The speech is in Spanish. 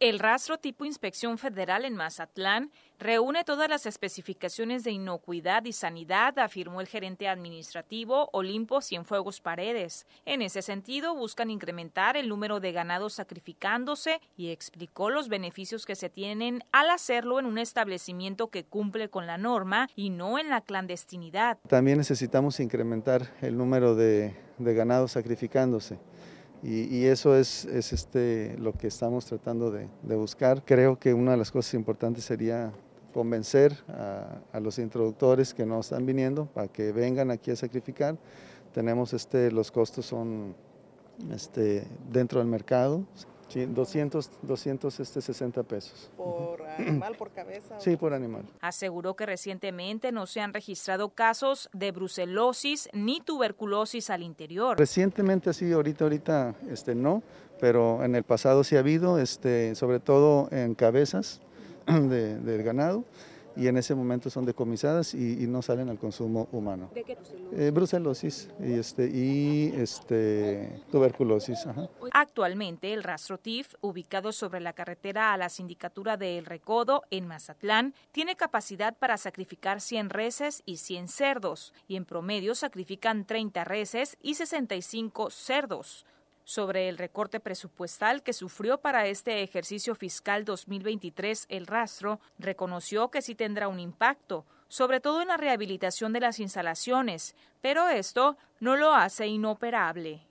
El rastro tipo Inspección Federal en Mazatlán reúne todas las especificaciones de inocuidad y sanidad, afirmó el gerente administrativo Olimpo Cienfuegos Paredes. En ese sentido, buscan incrementar el número de ganados sacrificándose y explicó los beneficios que se tienen al hacerlo en un establecimiento que cumple con la norma y no en la clandestinidad. También necesitamos incrementar el número de, de ganados sacrificándose. Y, eso es, este, lo que estamos tratando de, buscar. Creo que una de las cosas importantes sería convencer a, los introductores que no están viniendo para que vengan aquí a sacrificar. Tenemos este, los costos son este, dentro del mercado. Sí, 200, 260 este, pesos. ¿Por animal, por cabeza? Sí, por animal. Aseguró que recientemente no se han registrado casos de brucelosis ni tuberculosis al interior. Recientemente sí, ahorita, ahorita este, no, pero en el pasado sí ha habido, este, sobre todo en cabezas del ganado y en ese momento son decomisadas y, no salen al consumo humano. ¿De qué? Eh, brucelosis y, este, este tuberculosis. Actualmente el rastro TIF, ubicado sobre la carretera a la sindicatura de El Recodo en Mazatlán, tiene capacidad para sacrificar 100 reses y 100 cerdos y en promedio sacrifican 30 reses y 65 cerdos sobre el recorte presupuestal que sufrió para este ejercicio fiscal 2023 el rastro, reconoció que sí tendrá un impacto, sobre todo en la rehabilitación de las instalaciones, pero esto no lo hace inoperable.